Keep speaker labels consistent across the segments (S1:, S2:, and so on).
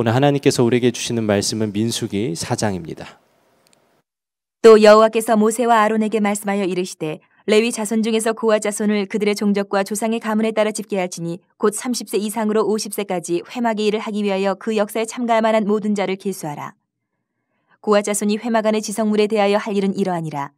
S1: 오늘 하나님께서 우리에게 주시는 말씀은 민수기 4장입니다.
S2: 또 여호와께서 모세와 아론에게 말씀하여 이르시되 레위 자손 중에서 고아 자손을 그들의 종족과 조상의 가문에 따라 집계 할지니 곧 30세 이상으로 50세까지 회막의 일을 하기 위하여 그 역사에 참가할 만한 모든 자를 기수하라 고아 자손이 회막 안의 지성물에 대하여 할 일은 이러하니라.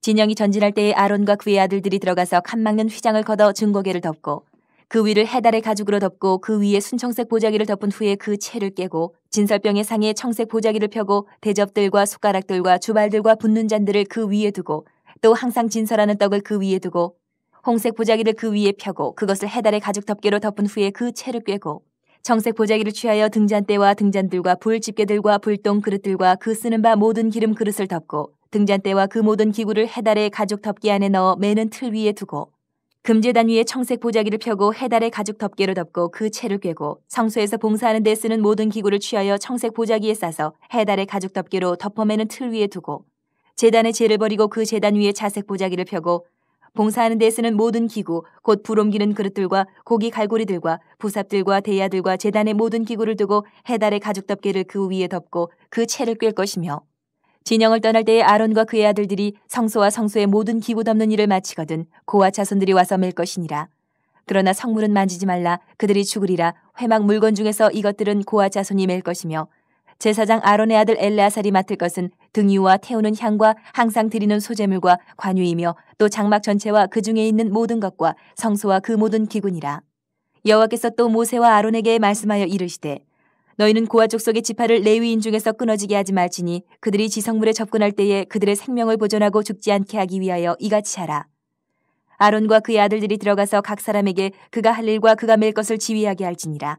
S2: 진영이 전진할 때에 아론과 그의 아들들이 들어가서 칸막는 휘장을 걷어 증거계를 덮고 그 위를 해달의 가죽으로 덮고 그 위에 순청색 보자기를 덮은 후에 그 채를 깨고 진설병의 상에 청색 보자기를 펴고 대접들과 숟가락들과 주발들과 붓는 잔들을 그 위에 두고 또 항상 진설하는 떡을 그 위에 두고 홍색 보자기를 그 위에 펴고 그것을 해달의 가죽 덮개로 덮은 후에 그 채를 꿰고 청색 보자기를 취하여 등잔대와 등잔들과 불 집게들과 불똥 그릇들과 그 쓰는 바 모든 기름 그릇을 덮고 등잔대와 그 모든 기구를 해달의 가죽 덮개 안에 넣어 매는 틀 위에 두고 금제단 위에 청색 보자기를 펴고 해달의 가죽 덮개를 덮고 그 채를 꿰고 성소에서 봉사하는 데 쓰는 모든 기구를 취하여 청색 보자기에 싸서 해달의 가죽 덮개로 덮어매는 틀 위에 두고 재단의 재를 버리고 그 재단 위에 자색 보자기를 펴고 봉사하는 데 쓰는 모든 기구 곧 불옮기는 그릇들과 고기 갈고리들과 부삽들과 대야들과 재단의 모든 기구를 두고 해달의 가죽 덮개를 그 위에 덮고 그 채를 꿰 것이며 진영을 떠날 때에 아론과 그의 아들들이 성소와 성소의 모든 기구 덮는 일을 마치거든 고아 자손들이 와서 맬 것이니라. 그러나 성물은 만지지 말라 그들이 죽으리라 회막 물건 중에서 이것들은 고아 자손이 맬 것이며 제사장 아론의 아들 엘레아살이 맡을 것은 등유와 태우는 향과 항상 드리는 소재물과 관유이며 또 장막 전체와 그 중에 있는 모든 것과 성소와 그 모든 기구니라. 여호와께서 또 모세와 아론에게 말씀하여 이르시되 너희는 고아족 속의 지파를 레위인 중에서 끊어지게 하지 말지니 그들이 지성물에 접근할 때에 그들의 생명을 보존하고 죽지 않게 하기 위하여 이같이 하라. 아론과 그의 아들들이 들어가서 각 사람에게 그가 할 일과 그가 맬 것을 지휘하게 할지니라.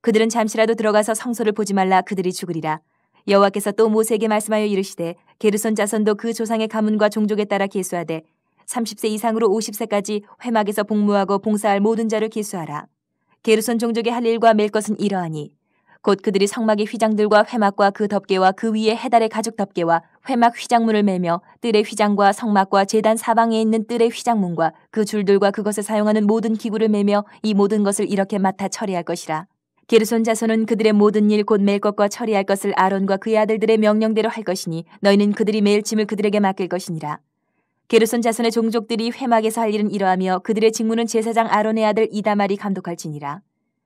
S2: 그들은 잠시라도 들어가서 성소를 보지 말라 그들이 죽으리라. 여호와께서 또 모세에게 말씀하여 이르시되 게르손 자손도 그 조상의 가문과 종족에 따라 계수하되 30세 이상으로 50세까지 회막에서 복무하고 봉사할 모든 자를 계수하라. 게르손 종족의 할 일과 맬 것은 이러하니 곧 그들이 성막의 휘장들과 회막과 그 덮개와 그 위에 해달의 가죽 덮개와 회막 휘장문을 매며 뜰의 휘장과 성막과 재단 사방에 있는 뜰의 휘장문과 그 줄들과 그것을 사용하는 모든 기구를 매며 이 모든 것을 이렇게 맡아 처리할 것이라. 게르손 자손은 그들의 모든 일곧멜 것과 처리할 것을 아론과 그의 아들들의 명령대로 할 것이니 너희는 그들이 매일 짐을 그들에게 맡길 것이니라. 게르손 자손의 종족들이 회막에서 할 일은 이러하며 그들의 직무는 제사장 아론의 아들 이다말이 감독할지니라.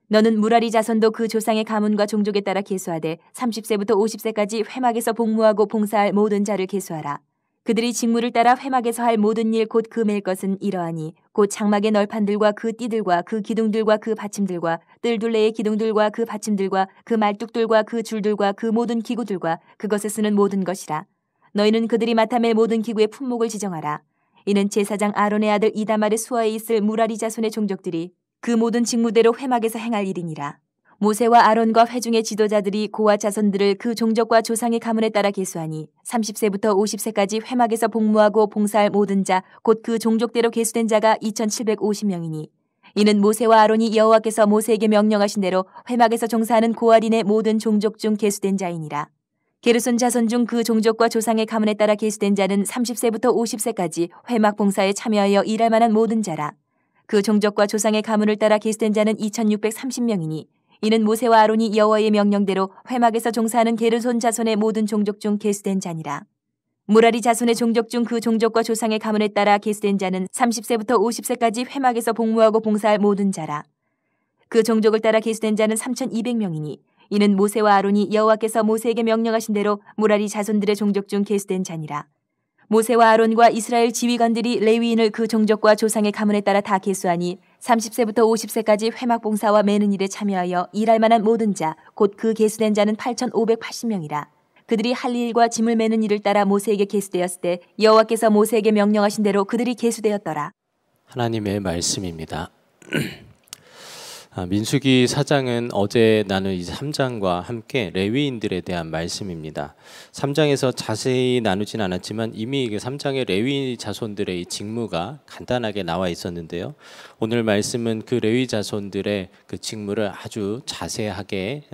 S2: 너는 무라리 자손도 그 조상의 가문과 종족에 따라 계수하되 30세부터 50세까지 회막에서 복무하고 봉사할 모든 자를 계수하라. 그들이 직무를 따라 회막에서 할 모든 일 곧 그 맬 것은 이러하니 곧 장막의 널판들과 그 띠들과 그 기둥들과 그 받침들과 뜰 둘레의 기둥들과 그 받침들과 그 말뚝들과 그 줄들과 그 모든 기구들과 그것에 쓰는 모든 것이라 너희는 그들이 맡아맬 모든 기구의 품목을 지정하라 이는 제사장 아론의 아들 이다말의 수하에 있을 무라리 자손의 종족들이 그 모든 직무대로 회막에서 행할 일이니라. 모세와 아론과 회중의 지도자들이 고아 자손들을 그 종족과 조상의 가문에 따라 계수하니 30세부터 50세까지 회막에서 복무하고 봉사할 모든 자 곧 그 종족대로 계수된 자가 2750명이니 이는 모세와 아론이 여호와께서 모세에게 명령하신 대로 회막에서 종사하는 고아린의 모든 종족 중 계수된 자이니라. 게르손 자손 중 그 종족과 조상의 가문에 따라 계수된 자는 30세부터 50세까지 회막 봉사에 참여하여 일할 만한 모든 자라. 그 종족과 조상의 가문을 따라 계수된 자는 2630명이니 이는 모세와 아론이 여호와의 명령대로 회막에서 종사하는 게르손 자손의 모든 종족 중 계수된 자니라. 무라리 자손의 종족 중 그 종족과 조상의 가문에 따라 계수된 자는 30세부터 50세까지 회막에서 복무하고 봉사할 모든 자라. 그 종족을 따라 계수된 자는 3,200명이니 이는 모세와 아론이 여호와께서 모세에게 명령하신 대로 무라리 자손들의 종족 중 계수된 자니라. 모세와 아론과 이스라엘 지휘관들이 레위인을 그 종족과 조상의 가문에 따라 다 계수하니 30세부터 50세까지 회막 봉사와 매는 일에 참여하여 일할 만한 모든 자 곧 그 계수된 자는 8,580명이라 그들이 할 일과 짐을 매는 일을 따라 모세에게 계수되었을 때 여호와께서 모세에게 명령하신 대로 그들이 계수되었더라
S1: 하나님의 말씀입니다. 아, 민수기 사장은 어제 나눈 이 3장과 함께 레위인들에 대한 말씀입니다. 3장에서 자세히 나누진 않았지만 이미 3장의 그 레위 자손들의 직무가 간단하게 나와 있었는데요. 오늘 말씀은 그 레위 자손들의 그 직무를 아주 자세하게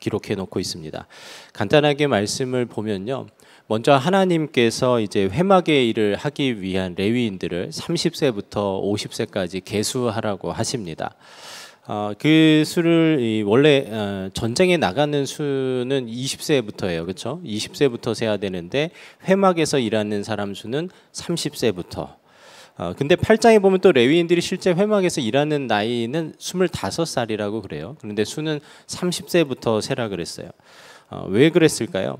S1: 기록해 놓고 있습니다. 간단하게 말씀을 보면요. 먼저 하나님께서 이제 회막의 일을 하기 위한 레위인들을 30세부터 50세까지 계수하라고 하십니다. 어, 그 수를 이 원래 어, 전쟁에 나가는 수는 20세부터예요, 그렇죠? 20세부터 세야 되는데 회막에서 일하는 사람 수는 30세부터. 어, 근데 8장에 보면 또 레위인들이 실제 회막에서 일하는 나이는 25살이라고 그래요. 그런데 수는 30세부터 세라 그랬어요. 어, 왜 그랬을까요?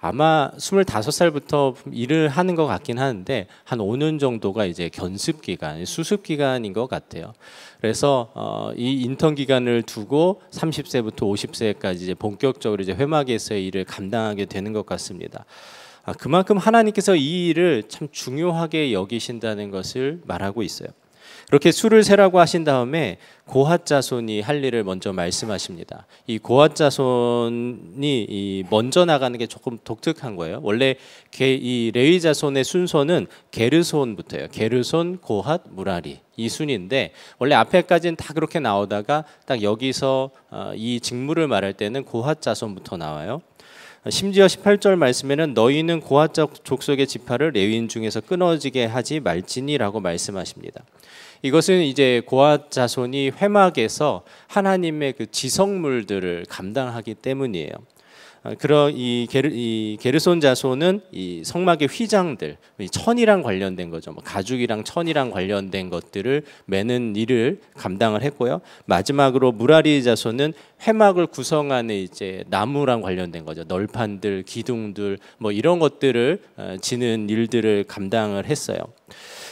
S1: 아마 25살부터 일을 하는 것 같긴 하는데 한 5년 정도가 이제 견습 기간, 수습 기간인 것 같아요. 그래서 어, 이 인턴 기간을 두고 30세부터 50세까지 이제 본격적으로 이제 회막에서의 일을 감당하게 되는 것 같습니다. 아, 그만큼 하나님께서 이 일을 참 중요하게 여기신다는 것을 말하고 있어요. 이렇게 수를 세라고 하신 다음에 고핫 자손이 할 일을 먼저 말씀하십니다. 이 고핫 자손이 먼저 나가는 게 조금 독특한 거예요. 원래 이 레위 자손의 순서는 게르손부터예요. 게르손, 고핫, 무라리 이 순인데 원래 앞에까지는 다 그렇게 나오다가 딱 여기서 어, 이 직무를 말할 때는 고핫 자손부터 나와요. 심지어 18절 말씀에는 너희는 고핫 족속의 지파를 레위인 중에서 끊어지게 하지 말지니라고 말씀하십니다. 이것은 이제 고아 자손이 회막에서 하나님의 그 지성물들을 감당하기 때문이에요. 아, 그러 이, 게르, 이 게르손 자손은 이 성막의 휘장들, 천이랑 관련된 거죠. 뭐 가죽이랑 천이랑 관련된 것들을 매는 일을 감당을 했고요. 마지막으로 무라리 자손은 회막을 구성하는 이제 나무랑 관련된 거죠. 널판들, 기둥들 뭐 이런 것들을 어, 지는 일들을 감당을 했어요.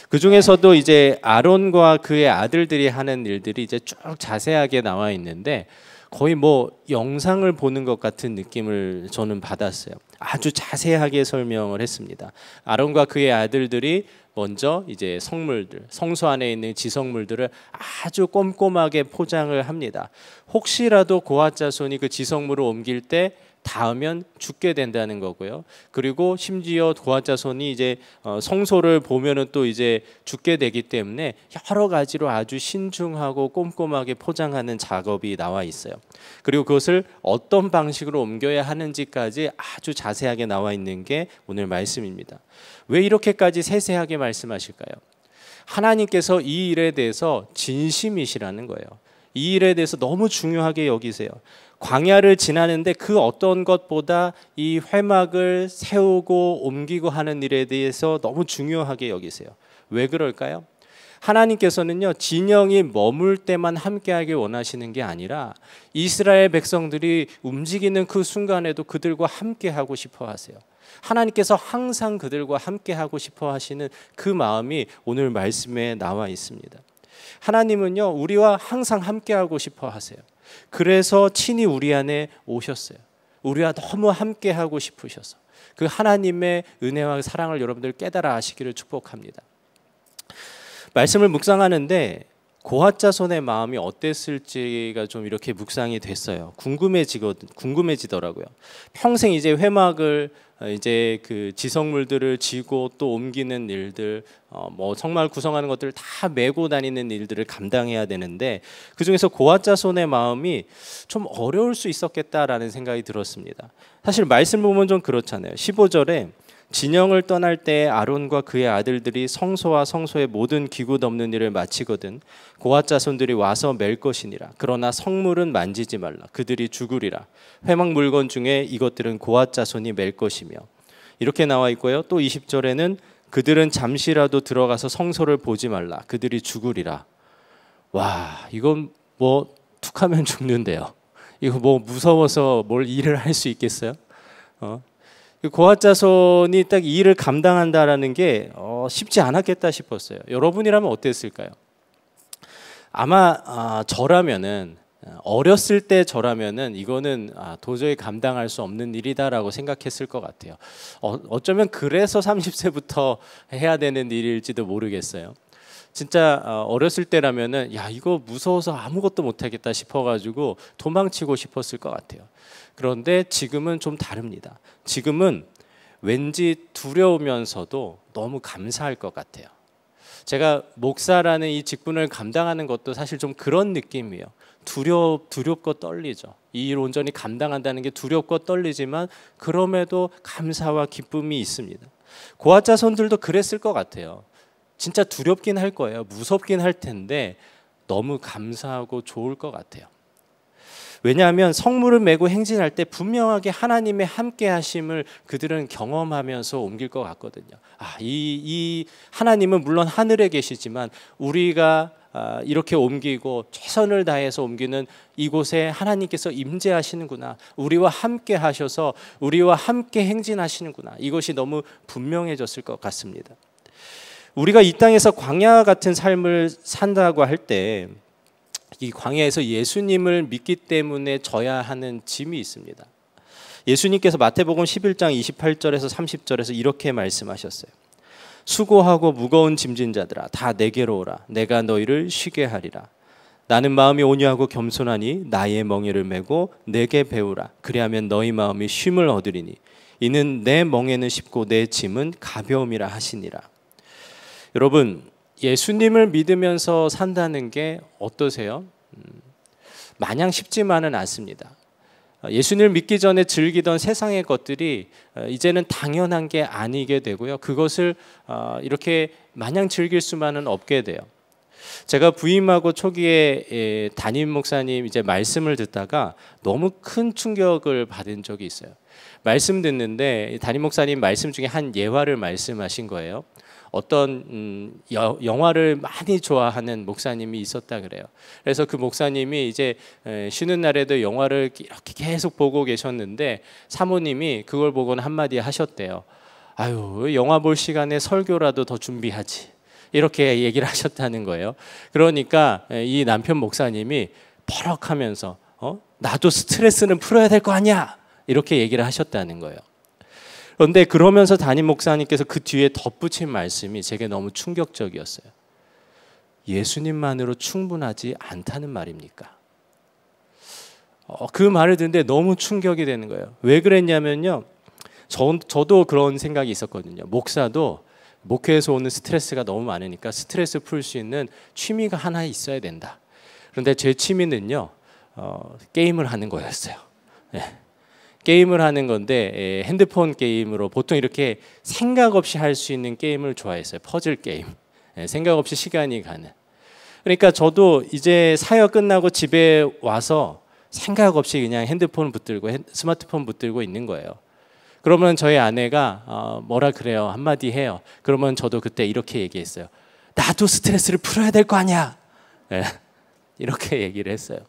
S1: 그 중에서도 이제 아론과 그의 아들들이 하는 일들이 이제 쭉 자세하게 나와 있는데 거의 뭐 영상을 보는 것 같은 느낌을 저는 받았어요. 아주 자세하게 설명을 했습니다. 아론과 그의 아들들이 먼저 이제 성물들, 성소 안에 있는 지성물들을 아주 꼼꼼하게 포장을 합니다. 혹시라도 고아 자손이 그 지성물을 옮길 때 닿으면 죽게 된다는 거고요. 그리고 심지어 도화자손이 이제 어, 성소를 보면은 또 이제 죽게 되기 때문에 여러 가지로 아주 신중하고 꼼꼼하게 포장하는 작업이 나와 있어요. 그리고 그것을 어떤 방식으로 옮겨야 하는지까지 아주 자세하게 나와 있는 게 오늘 말씀입니다. 왜 이렇게까지 세세하게 말씀하실까요? 하나님께서 이 일에 대해서 진심이시라는 거예요. 이 일에 대해서 너무 중요하게 여기세요. 광야를 지나는데 그 어떤 것보다 이 회막을 세우고 옮기고 하는 일에 대해서 너무 중요하게 여기세요. 왜 그럴까요? 하나님께서는요 진영이 머물 때만 함께하길 원하시는 게 아니라 이스라엘 백성들이 움직이는 그 순간에도 그들과 함께하고 싶어 하세요. 하나님께서 항상 그들과 함께하고 싶어 하시는 그 마음이 오늘 말씀에 나와 있습니다. 하나님은요, 우리와 항상 함께하고 싶어 하세요. 그래서 친히 우리 안에 오셨어요. 우리와 너무 함께하고 싶으셔서. 그 하나님의 은혜와 사랑을 여러분들 깨달아 아시기를 축복합니다. 말씀을 묵상하는데 고하자손의 마음이 어땠을지가 좀 이렇게 묵상이 됐어요. 궁금해지거 궁금해지더라고요. 평생 이제 회막을 어, 이제 그 지성물들을 지고 또 옮기는 일들, 어, 뭐성마 구성하는 것들다 메고 다니는 일들을 감당해야 되는데 그 중에서 고아자손의 마음이 좀 어려울 수 있었겠다라는 생각이 들었습니다. 사실 말씀 보면 좀 그렇잖아요. 15절에 진영을 떠날 때 아론과 그의 아들들이 성소와 성소의 모든 기구 덮는 일을 마치거든 고아 자손들이 와서 멜 것이니라 그러나 성물은 만지지 말라 그들이 죽으리라 회막 물건 중에 이것들은 고아 자손이 멜 것이며 이렇게 나와 있고요 또 20절에는 그들은 잠시라도 들어가서 성소를 보지 말라 그들이 죽으리라 와 이건 뭐 툭하면 죽는데요 이거 뭐 무서워서 뭘 일을 할 수 있겠어요 어? 그 고아자손이 딱 이 일을 감당한다라는 게 어, 쉽지 않았겠다 싶었어요. 여러분이라면 어땠을까요? 아마 아, 저라면은 어렸을 때 저라면은 이거는 아, 도저히 감당할 수 없는 일이다라고 생각했을 것 같아요. 어, 어쩌면 그래서 30세부터 해야 되는 일일지도 모르겠어요. 진짜 어, 어렸을 때라면은 야 이거 무서워서 아무것도 못하겠다 싶어가지고 도망치고 싶었을 것 같아요. 그런데 지금은 좀 다릅니다. 지금은 왠지 두려우면서도 너무 감사할 것 같아요. 제가 목사라는 이 직분을 감당하는 것도 사실 좀 그런 느낌이에요. 두렵 두렵고 떨리죠. 이 일 온전히 감당한다는 게 두렵고 떨리지만 그럼에도 감사와 기쁨이 있습니다. 고아자손들도 그랬을 것 같아요. 진짜 두렵긴 할 거예요. 무섭긴 할 텐데 너무 감사하고 좋을 것 같아요. 왜냐하면 성물을 메고 행진할 때 분명하게 하나님의 함께 하심을 그들은 경험하면서 옮길 것 같거든요. 아, 이, 이 하나님은 물론 하늘에 계시지만 우리가 아, 이렇게 옮기고 최선을 다해서 옮기는 이곳에 하나님께서 임재하시는구나. 우리와 함께 하셔서 우리와 함께 행진하시는구나. 이것이 너무 분명해졌을 것 같습니다. 우리가 이 땅에서 광야 같은 삶을 산다고 할때 이 광야에서 예수님을 믿기 때문에 져야 하는 짐이 있습니다. 예수님께서 마태복음 11장 28절에서 30절에서 이렇게 말씀하셨어요. 수고하고 무거운 짐진 자들아 다 내게로 오라 내가 너희를 쉬게 하리라 나는 마음이 온유하고 겸손하니 나의 멍에를 메고 내게 배우라 그리하면 너희 마음이 쉼을 얻으리니 이는 내 멍에는 쉽고 내 짐은 가벼움이라 하시니라 여러분 예수님을 믿으면서 산다는 게 어떠세요? 음, 마냥 쉽지만은 않습니다. 예수님을 믿기 전에 즐기던 세상의 것들이 어, 이제는 당연한 게 아니게 되고요. 그것을 어, 이렇게 마냥 즐길 수만은 없게 돼요. 제가 부임하고 초기에 예, 담임 목사님 이제 말씀을 듣다가 너무 큰 충격을 받은 적이 있어요. 말씀 듣는데 담임 목사님 말씀 중에 한 예화를 말씀하신 거예요. 어떤 음, 여, 영화를 많이 좋아하는 목사님이 있었다 그래요. 그래서 그 목사님이 이제 쉬는 날에도 영화를 이렇게 계속 보고 계셨는데 사모님이 그걸 보고는 한마디 하셨대요. 아유 영화 볼 시간에 설교라도 더 준비하지. 이렇게 얘기를 하셨다는 거예요. 그러니까 이 남편 목사님이 버럭하면서 어? 나도 스트레스는 풀어야 될 거 아니야 이렇게 얘기를 하셨다는 거예요. 그런데 그러면서 담임 목사님께서 그 뒤에 덧붙인 말씀이 제게 너무 충격적이었어요. 예수님만으로 충분하지 않다는 말입니까? 어, 그 말을 듣는데 너무 충격이 되는 거예요. 왜 그랬냐면요. 저, 저도 그런 생각이 있었거든요. 목사도 목회에서 오는 스트레스가 너무 많으니까 스트레스 풀 수 있는 취미가 하나 있어야 된다. 그런데 제 취미는요, 어, 게임을 하는 거였어요. 네. 게임을 하는 건데 예, 핸드폰 게임으로 보통 이렇게 생각 없이 할 수 있는 게임을 좋아했어요. 퍼즐 게임. 예, 생각 없이 시간이 가는. 그러니까 저도 이제 사역 끝나고 집에 와서 생각 없이 그냥 핸드폰 붙들고 스마트폰 붙들고 있는 거예요. 그러면 저희 아내가 어, 뭐라 그래요 한마디 해요. 그러면 저도 그때 이렇게 얘기했어요. 나도 스트레스를 풀어야 될 거 아니야. 네, 이렇게 얘기를 했어요.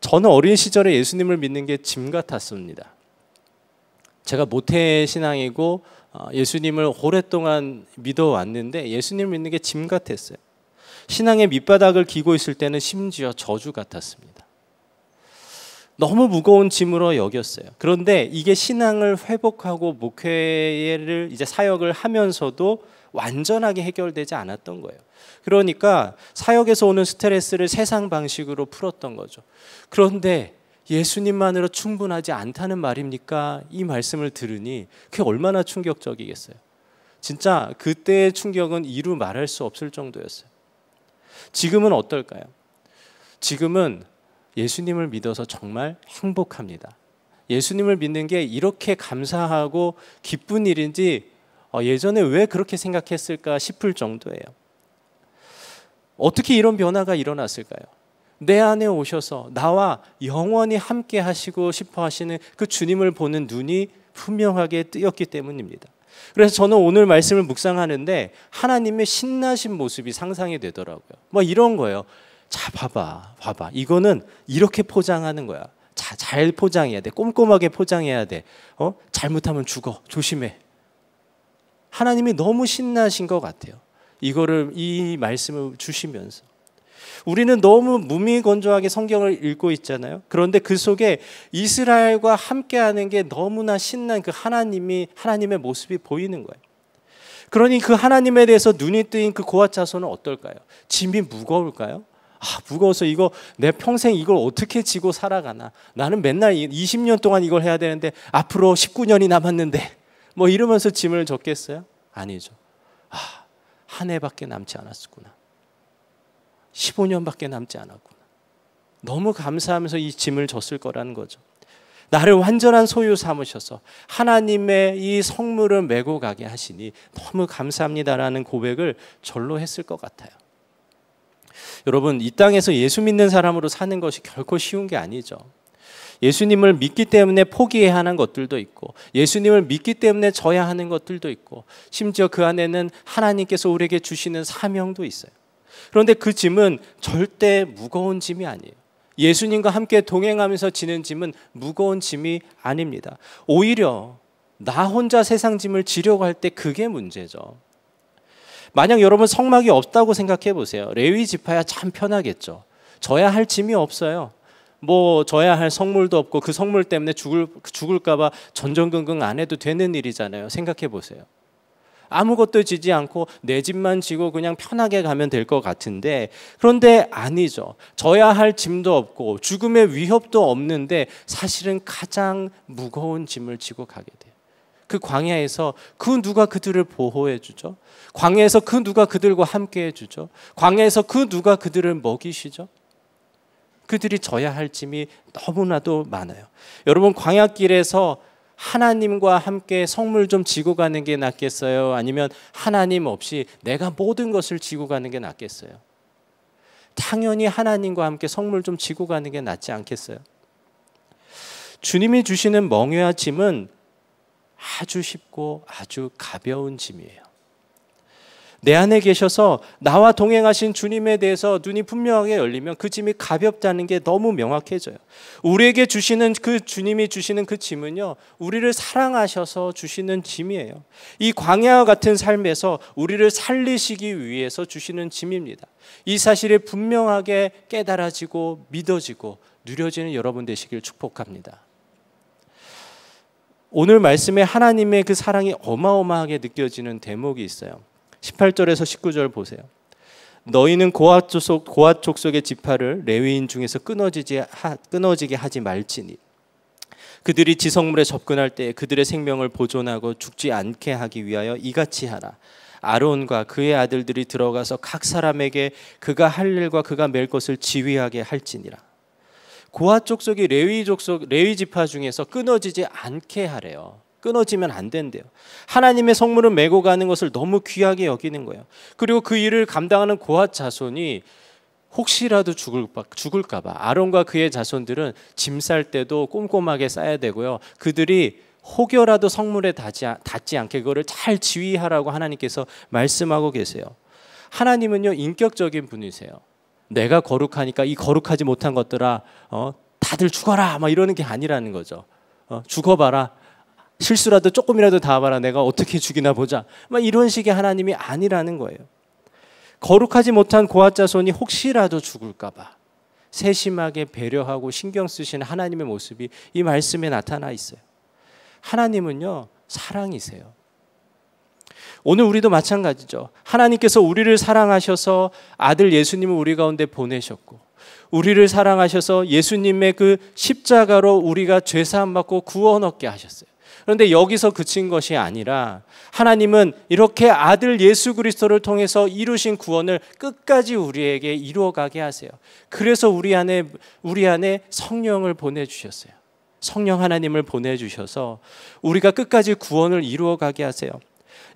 S1: 저는 어린 시절에 예수님을 믿는 게 짐 같았습니다. 제가 모태 신앙이고 어, 예수님을 오랫동안 믿어왔는데 예수님 을 믿는 게 짐 같았어요. 신앙의 밑바닥을 기고 있을 때는 심지어 저주 같았습니다. 너무 무거운 짐으로 여겼어요. 그런데 이게 신앙을 회복하고 목회를 이제 사역을 하면서도 완전하게 해결되지 않았던 거예요. 그러니까 사역에서 오는 스트레스를 세상 방식으로 풀었던 거죠. 그런데 예수님만으로 충분하지 않다는 말입니까? 이 말씀을 들으니 그게 얼마나 충격적이겠어요. 진짜 그때의 충격은 이루 말할 수 없을 정도였어요. 지금은 어떨까요? 지금은 예수님을 믿어서 정말 행복합니다. 예수님을 믿는 게 이렇게 감사하고 기쁜 일인지 어, 예전에 왜 그렇게 생각했을까 싶을 정도예요. 어떻게 이런 변화가 일어났을까요? 내 안에 오셔서 나와 영원히 함께 하시고 싶어 하시는 그 주님을 보는 눈이 분명하게 뜨였기 때문입니다. 그래서 저는 오늘 말씀을 묵상하는데 하나님의 신나신 모습이 상상이 되더라고요. 뭐 이런 거예요. 자, 봐봐, 봐봐. 이거는 이렇게 포장하는 거야. 자, 잘 포장해야 돼. 꼼꼼하게 포장해야 돼. 어? 잘못하면 죽어. 조심해. 하나님이 너무 신나신 것 같아요. 이거를 이 말씀을 주시면서 우리는 너무 무미건조하게 성경을 읽고 있잖아요. 그런데 그 속에 이스라엘과 함께하는 게 너무나 신난 그 하나님이 하나님의 모습이 보이는 거예요. 그러니 그 하나님에 대해서 눈이 뜨인 그 고아 차손는 어떨까요? 짐이 무거울까요? 아, 무거워서 이거 내 평생 이걸 어떻게 지고 살아가나. 나는 맨날 20년 동안 이걸 해야 되는데 앞으로 19년이 남았는데 뭐 이러면서 짐을 졌겠어요? 아니죠. 아, 한 해밖에 남지 않았구나. 15년밖에 남지 않았구나. 너무 감사하면서 이 짐을 졌을 거라는 거죠. 나를 완전한 소유 삼으셔서 하나님의 이 성물을 메고 가게 하시니 너무 감사합니다라는 고백을 절로 했을 것 같아요. 여러분, 이 땅에서 예수 믿는 사람으로 사는 것이 결코 쉬운 게 아니죠. 예수님을 믿기 때문에 포기해야 하는 것들도 있고 예수님을 믿기 때문에 져야 하는 것들도 있고 심지어 그 안에는 하나님께서 우리에게 주시는 사명도 있어요. 그런데 그 짐은 절대 무거운 짐이 아니에요. 예수님과 함께 동행하면서 지는 짐은 무거운 짐이 아닙니다. 오히려 나 혼자 세상 짐을 지려고 할 때 그게 문제죠. 만약 여러분 성막이 없다고 생각해 보세요. 레위 지파야 참 편하겠죠. 져야 할 짐이 없어요. 뭐 져야 할 성물도 없고 그 성물 때문에 죽을 죽을까봐 전전긍긍 안 해도 되는 일이잖아요. 생각해 보세요. 아무것도 지지 않고 내 집만 지고 그냥 편하게 가면 될 것 같은데 그런데 아니죠. 져야 할 짐도 없고 죽음의 위협도 없는데 사실은 가장 무거운 짐을 지고 가게 돼요. 그 광야에서 그 누가 그들을 보호해 주죠? 광야에서 그 누가 그들과 함께 해 주죠? 광야에서 그 누가 그들을 먹이시죠? 그들이 져야 할 짐이 너무나도 많아요. 여러분 광야길에서 하나님과 함께 성물 좀 지고 가는 게 낫겠어요? 아니면 하나님 없이 내가 모든 것을 지고 가는 게 낫겠어요? 당연히 하나님과 함께 성물 좀 지고 가는 게 낫지 않겠어요? 주님이 주시는 멍해와 짐은 아주 쉽고 아주 가벼운 짐이에요. 내 안에 계셔서 나와 동행하신 주님에 대해서 눈이 분명하게 열리면 그 짐이 가볍다는 게 너무 명확해져요. 우리에게 주시는 그 주님이 주시는 그 짐은요, 우리를 사랑하셔서 주시는 짐이에요. 이 광야 와 같은 삶에서 우리를 살리시기 위해서 주시는 짐입니다. 이 사실이 분명하게 깨달아지고 믿어지고 누려지는 여러분 되시길 축복합니다. 오늘 말씀에 하나님의 그 사랑이 어마어마하게 느껴지는 대목이 있어요. 18절에서 19절 보세요. 너희는 고핫 족 고핫 족속의 지파를 레위인 중에서 끊어지지 하, 끊어지게 하지 말지니 그들이 지성물에 접근할 때 그들의 생명을 보존하고 죽지 않게 하기 위하여 이같이 하라. 아론과 그의 아들들이 들어가서 각 사람에게 그가 할 일과 그가 맬 것을 지휘하게 할지니라. 고핫 족속이 레위 족속 레위 지파 중에서 끊어지지 않게 하래요. 끊어지면 안 된대요. 하나님의 성물을 메고 가는 것을 너무 귀하게 여기는 거예요. 그리고 그 일을 감당하는 고핫 자손이 혹시라도 죽을까, 죽을까봐 아론과 그의 자손들은 짐 쌀 때도 꼼꼼하게 싸야 되고요. 그들이 혹여라도 성물에 닿지, 닿지 않게 그거를 잘 지휘하라고 하나님께서 말씀하고 계세요. 하나님은요 인격적인 분이세요. 내가 거룩하니까 이 거룩하지 못한 것들아 어, 다들 죽어라 막 이러는 게 아니라는 거죠. 어, 죽어봐라 실수라도 조금이라도 다 봐라 내가 어떻게 죽이나 보자. 막 이런 식의 하나님이 아니라는 거예요. 거룩하지 못한 고아 자손이 혹시라도 죽을까 봐 세심하게 배려하고 신경 쓰신 하나님의 모습이 이 말씀에 나타나 있어요. 하나님은요, 사랑이세요. 오늘 우리도 마찬가지죠. 하나님께서 우리를 사랑하셔서 아들 예수님을 우리 가운데 보내셨고, 우리를 사랑하셔서 예수님의 그 십자가로 우리가 죄사함 받고 구원 얻게 하셨어요. 그런데 여기서 그친 것이 아니라 하나님은 이렇게 아들 예수 그리스도를 통해서 이루신 구원을 끝까지 우리에게 이루어가게 하세요. 그래서 우리 안에 우리 안에 성령을 보내 주셨어요. 성령 하나님을 보내 주셔서 우리가 끝까지 구원을 이루어가게 하세요.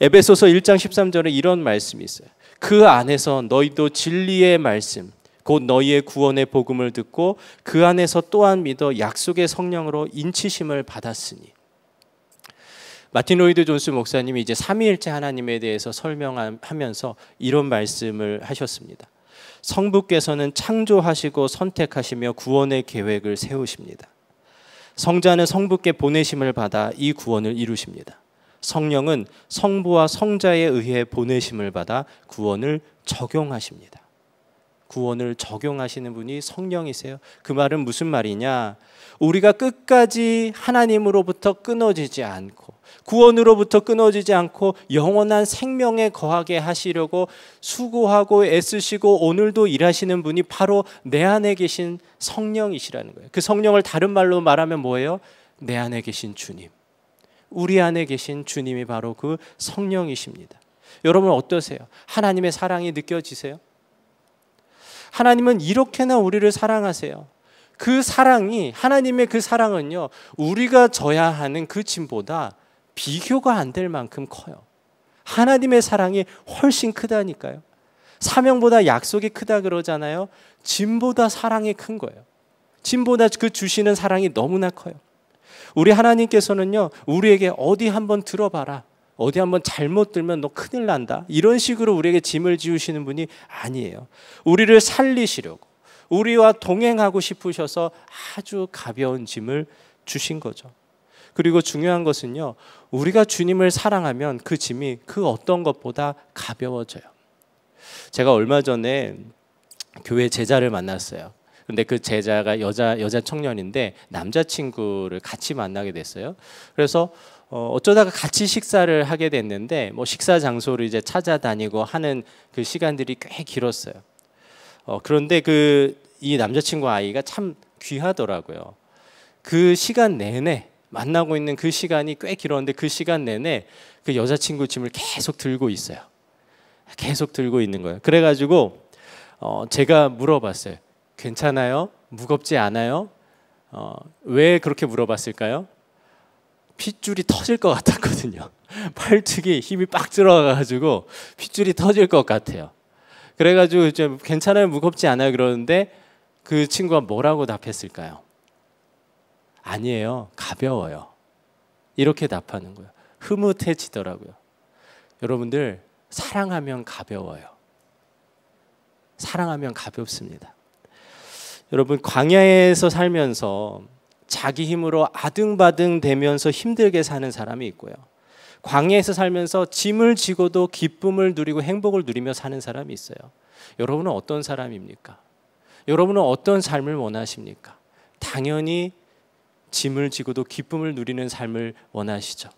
S1: 에베소서 1장 13절에 이런 말씀이 있어요. 그 안에서 너희도 진리의 말씀 곧 너희의 구원의 복음을 듣고 그 안에서 또한 믿어 약속의 성령으로 인치심을 받았으니 마틴 로이드 존스 목사님이 이제 삼위일체 하나님에 대해서 설명하면서 이런 말씀을 하셨습니다. 성부께서는 창조하시고 선택하시며 구원의 계획을 세우십니다. 성자는 성부께 보내심을 받아 이 구원을 이루십니다. 성령은 성부와 성자에 의해 보내심을 받아 구원을 적용하십니다. 구원을 적용하시는 분이 성령이세요. 그 말은 무슨 말이냐? 우리가 끝까지 하나님으로부터 끊어지지 않고 구원으로부터 끊어지지 않고 영원한 생명에 거하게 하시려고 수고하고 애쓰시고 오늘도 일하시는 분이 바로 내 안에 계신 성령이시라는 거예요. 그 성령을 다른 말로 말하면 뭐예요? 내 안에 계신 주님. 우리 안에 계신 주님이 바로 그 성령이십니다. 여러분 어떠세요? 하나님의 사랑이 느껴지세요? 하나님은 이렇게나 우리를 사랑하세요. 그 사랑이 하나님의 그 사랑은요 우리가 져야 하는 그 짐보다 비교가 안 될 만큼 커요. 하나님의 사랑이 훨씬 크다니까요. 사명보다 약속이 크다 그러잖아요. 짐보다 사랑이 큰 거예요. 짐보다 그 주시는 사랑이 너무나 커요. 우리 하나님께서는요, 우리에게 어디 한번 들어봐라. 어디 한번 잘못 들면 너 큰일 난다. 이런 식으로 우리에게 짐을 지우시는 분이 아니에요. 우리를 살리시려고, 우리와 동행하고 싶으셔서 아주 가벼운 짐을 주신 거죠. 그리고 중요한 것은요, 우리가 주님을 사랑하면 그 짐이 그 어떤 것보다 가벼워져요. 제가 얼마 전에 교회 제자를 만났어요. 근데 그 제자가 여자 여자 청년인데 남자 친구를 같이 만나게 됐어요. 그래서 어, 쩌다가 같이 식사를 하게 됐는데 뭐 식사 장소를 이제 찾아다니고 하는 그 시간들이 꽤 길었어요. 어, 그런데 그 이 남자친구 아이가 참 귀하더라고요. 그 시간 내내 만나고 있는 그 시간이 꽤 길었는데 그 시간 내내 그 여자친구 짐을 계속 들고 있어요. 계속 들고 있는 거예요. 그래가지고 어, 제가 물어봤어요. 괜찮아요? 무겁지 않아요? 어, 왜 그렇게 물어봤을까요? 핏줄이 터질 것 같았거든요. 팔뚝에 힘이 빡 들어가가지고 핏줄이 터질 것 같아요. 그래가지고 이제 괜찮아요, 무겁지 않아요 그러는데 그 친구가 뭐라고 답했을까요? 아니에요. 가벼워요. 이렇게 답하는 거예요. 흐뭇해지더라고요. 여러분들 사랑하면 가벼워요. 사랑하면 가볍습니다. 여러분 광야에서 살면서 자기 힘으로 아등바등 되면서 힘들게 사는 사람이 있고요. 광야에서 살면서 짐을 지고도 기쁨을 누리고 행복을 누리며 사는 사람이 있어요. 여러분은 어떤 사람입니까? 여러분은 어떤 삶을 원하십니까? 당연히 짐을 지고도 기쁨을 누리는 삶을 원하시죠.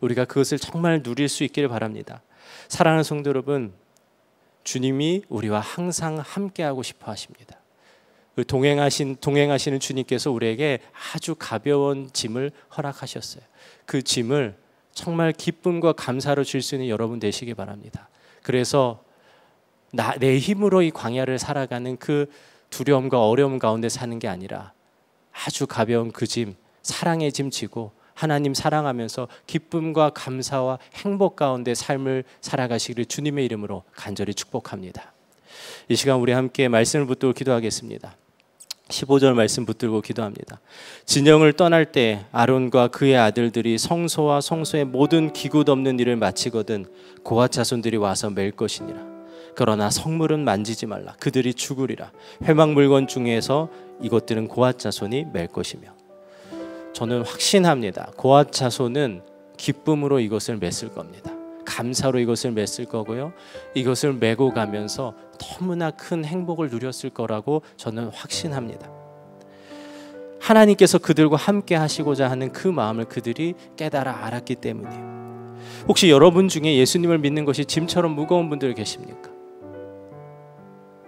S1: 우리가 그것을 정말 누릴 수 있기를 바랍니다. 사랑하는 성도 여러분, 주님이 우리와 항상 함께하고 싶어 하십니다. 그 동행하신 동행하시는 주님께서 우리에게 아주 가벼운 짐을 허락하셨어요. 그 짐을 정말 기쁨과 감사로 질 수 있는 여러분 되시기 바랍니다. 그래서 나, 내 힘으로 이 광야를 살아가는 그 두려움과 어려움 가운데 사는 게 아니라 아주 가벼운 그 짐, 사랑의 짐 지고 하나님 사랑하면서 기쁨과 감사와 행복 가운데 삶을 살아가시기를 주님의 이름으로 간절히 축복합니다. 이 시간 우리 함께 말씀을 붙들고 기도하겠습니다. 15절 말씀 붙들고 기도합니다. 진영을 떠날 때 아론과 그의 아들들이 성소와 성소의 모든 기구 덮는 일을 마치거든 고아 자손들이 와서 맬 것이니라. 그러나 성물은 만지지 말라. 그들이 죽으리라. 회막 물건 중에서 이것들은 고앗 자손이 맬 것이며. 저는 확신합니다. 고앗 자손은 기쁨으로 이것을 맺을 겁니다. 감사로 이것을 맺을 거고요. 이것을 메고 가면서 너무나 큰 행복을 누렸을 거라고 저는 확신합니다. 하나님께서 그들과 함께 하시고자 하는 그 마음을 그들이 깨달아 알았기 때문이에요. 혹시 여러분 중에 예수님을 믿는 것이 짐처럼 무거운 분들 계십니까?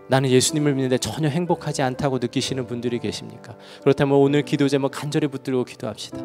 S1: 나는 예수님을 믿는데 전혀 행복하지 않다고 느끼시는 분들이 계십니까? 그렇다면 오늘 기도 제목 뭐 간절히 붙들고 기도합시다.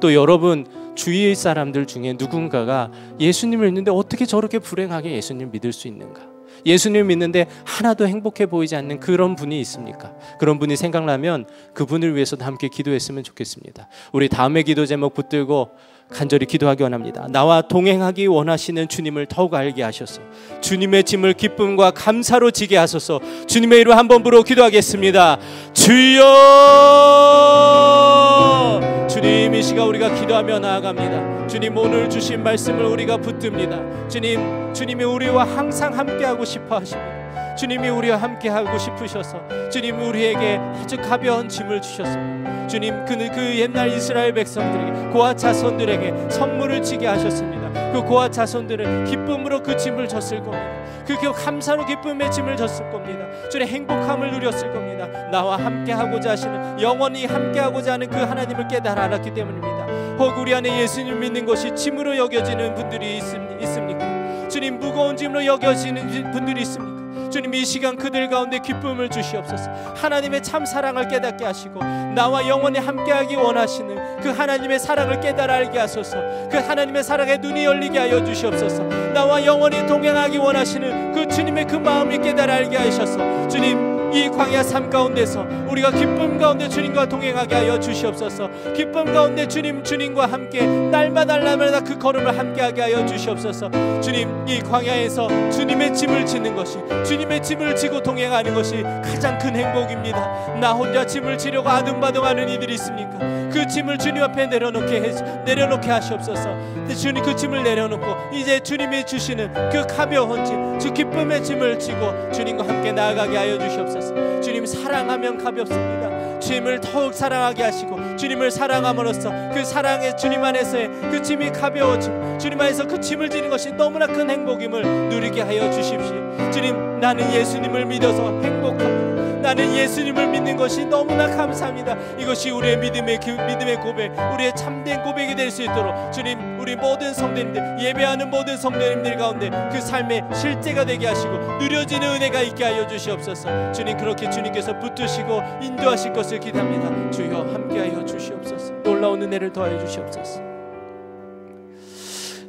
S1: 또 여러분 주위의 사람들 중에 누군가가 예수님을 믿는데 어떻게 저렇게 불행하게 예수님 믿을 수 있는가? 예수님 믿는데 하나도 행복해 보이지 않는 그런 분이 있습니까? 그런 분이 생각나면 그분을 위해서도 함께 기도했으면 좋겠습니다. 우리 다음에 기도 제목 뭐 붙들고 간절히 기도하기 원합니다. 나와 동행하기 원하시는 주님을 더욱 알게 하셔서 주님의 짐을 기쁨과 감사로 지게 하소서 주님의 이름 한번 부로 기도하겠습니다. 주여! 주님 이 시간 우리가 기도하며 나아갑니다. 주님 오늘 주신 말씀을 우리가 붙듭니다. 주님, 주님이 우리와 항상 함께하고 싶어 하십니다. 주님이 우리와 함께 하고 싶으셔서 주님 우리에게 아주 가벼운 짐을 주셨습니다. 주님 그, 그 옛날 이스라엘 백성들에게 고아 자손들에게 선물을 지게 하셨습니다. 그 고아 자손들은 기쁨으로 그 짐을 졌을 겁니다. 그, 그 감사로 기쁨의 짐을 졌을 겁니다. 주의 행복함을 누렸을 겁니다. 나와 함께 하고자 하시는 영원히 함께 하고자 하는 그 하나님을 깨달아 알았기 때문입니다. 혹 우리 안에 예수님 믿는 것이 짐으로 여겨지는 분들이 있습니까? 주님 무거운 짐으로 여겨지는 분들이 있습니까? 주님 이 시간 그들 가운데 기쁨을 주시옵소서 하나님의 참 사랑을 깨닫게 하시고 나와 영원히 함께하기 원하시는 그 하나님의 사랑을 깨달아 알게 하소서 그 하나님의 사랑에 눈이 열리게 하여 주시옵소서 나와 영원히 동행하기 원하시는 그 주님의 그 마음이 깨달아 알게 하셔서 주님 이 광야 삶 가운데서 우리가 기쁨 가운데 주님과 동행하게 하여 주시옵소서. 기쁨 가운데 주님 주님과 함께 날마다 날마다 그 걸음을 함께하게 하여 주시옵소서. 주님 이 광야에서 주님의 짐을 짓는 것이 주님의 짐을 지고 동행하는 것이 가장 큰 행복입니다. 나 혼자 짐을 지려고 아둥바둥하는 이들이 있습니까? 그 짐을 주님 앞에 내려놓게 해, 내려놓게 하시옵소서. 주님 그 짐을 내려놓고 이제 주님이 주시는 그 가벼운 짐, 그 기쁨의 짐을 지고 주님과 함께 나아가게 하여 주시옵소서. 주옵소서. 주님 사랑하면 가볍습니다 주님을 더욱 사랑하게 하시고 주님을 사랑함으로써 그 사랑의 주님 안에서의 그 짐이 가벼워지고 주님 안에서 그 짐을 지는 것이 너무나 큰 행복임을 누리게 하여 주십시오. 주님 나는 예수님을 믿어서 행복합니다. 나는 예수님을 믿는 것이 너무나 감사합니다. 이것이 우리의 믿음의 믿음의 고백, 우리의 참된 고백이 될 수 있도록 주님, 우리 모든 성도님들 예배하는 모든 성도님들 가운데 그 삶의 실제가 되게 하시고 누려지는 은혜가 있게 하여 주시옵소서. 주님 그렇게 주님께서 붙드시고 인도하실 것을 기대합니다. 주여 함께하여 주시옵소서. 놀라운 은혜를 더하여 주시옵소서.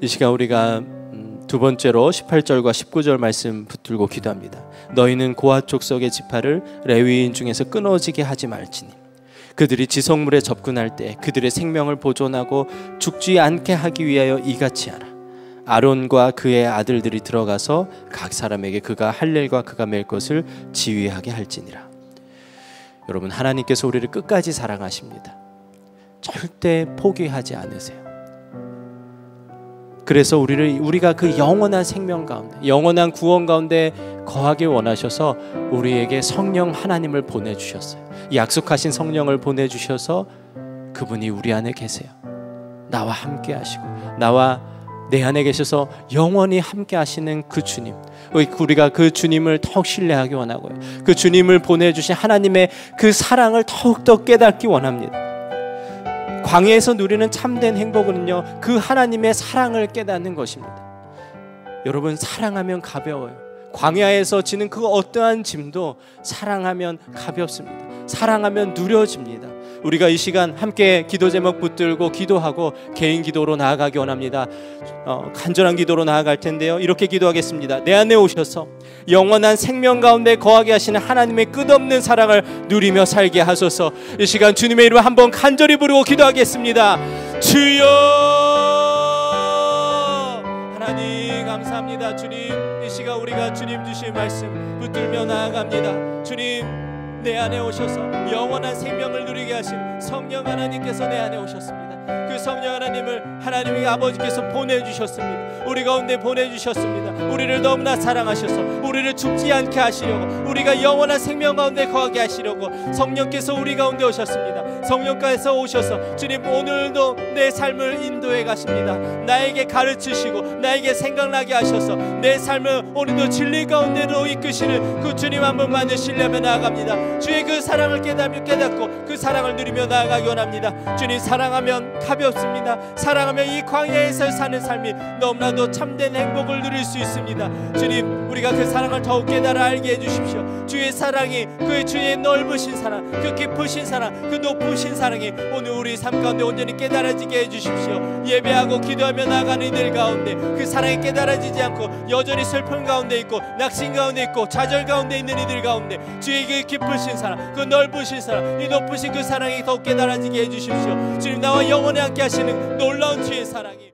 S1: 이 시간 우리가 두 번째로 18절과 19절 말씀 붙들고 기도합니다. 너희는 고핫 족속의 지파를 레위인 중에서 끊어지게 하지 말지니 그들이 지성물에 접근할 때 그들의 생명을 보존하고 죽지 않게 하기 위하여 이같이 하라. 아론과 그의 아들들이 들어가서 각 사람에게 그가 할 일과 그가 맬 것을 지휘하게 할지니라. 여러분 하나님께서 우리를 끝까지 사랑하십니다. 절대 포기하지 않으세요. 그래서 우리를 우리가 그 영원한 생명 가운데 영원한 구원 가운데 거하기 원하셔서 우리에게 성령 하나님을 보내 주셨어요. 약속하신 성령을 보내 주셔서 그분이 우리 안에 계세요. 나와 함께 하시고 나와 내 안에 계셔서 영원히 함께 하시는 그 주님. 그 우리가 그 주님을 더욱 신뢰하기 원하고요. 그 주님을 보내주신 하나님의 그 사랑을 더욱더 깨닫기 원합니다. 광야에서 누리는 참된 행복은요, 그 하나님의 사랑을 깨닫는 것입니다. 여러분, 사랑하면 가벼워요. 광야에서 지는 그 어떠한 짐도 사랑하면 가볍습니다. 사랑하면 누려집니다. 우리가 이 시간 함께 기도 제목 붙들고 기도하고 개인 기도로 나아가기 원합니다. 어, 간절한 기도로 나아갈 텐데요. 이렇게 기도하겠습니다. 내 안에 오셔서 영원한 생명 가운데 거하게 하시는 하나님의 끝없는 사랑을 누리며 살게 하소서. 이 시간 주님의 이름 한번 간절히 부르고 기도하겠습니다. 주여 하나님 감사합니다. 주님 이 시간 우리가 주님 주신 말씀 붙들며 나아갑니다. 주님 내 안에 오셔서 영원한 생명을 누리게 하신 성령 하나님께서 내 안에 오셨습니다. 그 성령 하나님을 하나님이 아버지께서 보내주셨습니다. 우리 가운데 보내주셨습니다. 우리를 너무나 사랑하셔서 우리를 죽지 않게 하시려고 우리가 영원한 생명 가운데 거하게 하시려고 성령께서 우리 가운데 오셨습니다. 성령께서 오셔서 주님 오늘도 내 삶을 인도해 가십니다. 나에게 가르치시고 나에게 생각나게 하셔서 내 삶을 오늘도 진리 가운데로 이끄시는 그 주님 한분 만드시려면 나아갑니다. 주의 그 사랑을 깨닫고 그 사랑을 누리며 나아가기 원합니다. 주님 사랑하면 가볍습니다. 사랑하며 이 광야에서 사는 삶이 너무나도 참된 행복을 누릴 수 있습니다. 주님, 우리가 그 사랑을 더욱 깨달아 알게 해주십시오. 주의 사랑이 그 주의 넓으신 사랑, 그 깊으신 사랑, 그 높으신 사랑이 오늘 우리 삶 가운데 온전히 깨달아지게 해주십시오. 예배하고 기도하며 나가는 이들 가운데 그 사랑이 깨달아지지 않고 여전히 슬픔 가운데 있고 낙심 가운데 있고 좌절 가운데 있는 이들 가운데 주의 그 깊으신 사랑, 그 넓으신 사랑, 이 높으신 그 사랑이 더욱 깨달아지게 해주십시오. 주님 나와 영원 영원히 함께 하시는 놀라운 주의 사랑이